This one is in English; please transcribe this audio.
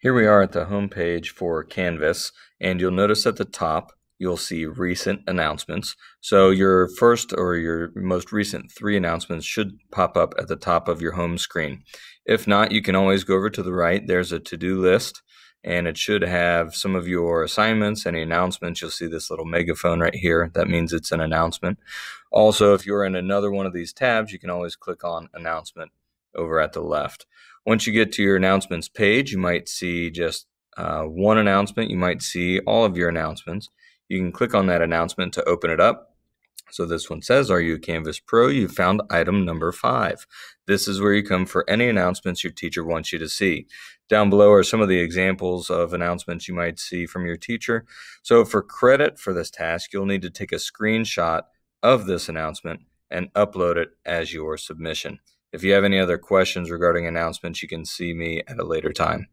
Here we are at the homepage for Canvas, and you'll notice at the top you'll see recent announcements. So your first or your most recent three announcements should pop up at the top of your home screen. If not, you can always go over to the right. There's a to-do list and it should have some of your assignments, any announcements. You'll see this little megaphone right here. That means it's an announcement. Also, if you're in another one of these tabs, you can always click on announcement over at the left. Once you get to your announcements page, you might see just uh, one announcement. You might see all of your announcements. You can click on that announcement to open it up. So this one says, Are you a Canvas Pro? You found item number five. This is where you come for any announcements your teacher wants you to see. Down below are some of the examples of announcements you might see from your teacher. So for credit for this task, you'll need to take a screenshot of this announcement and upload it as your submission. If you have any other questions regarding announcements, you can see me at a later time.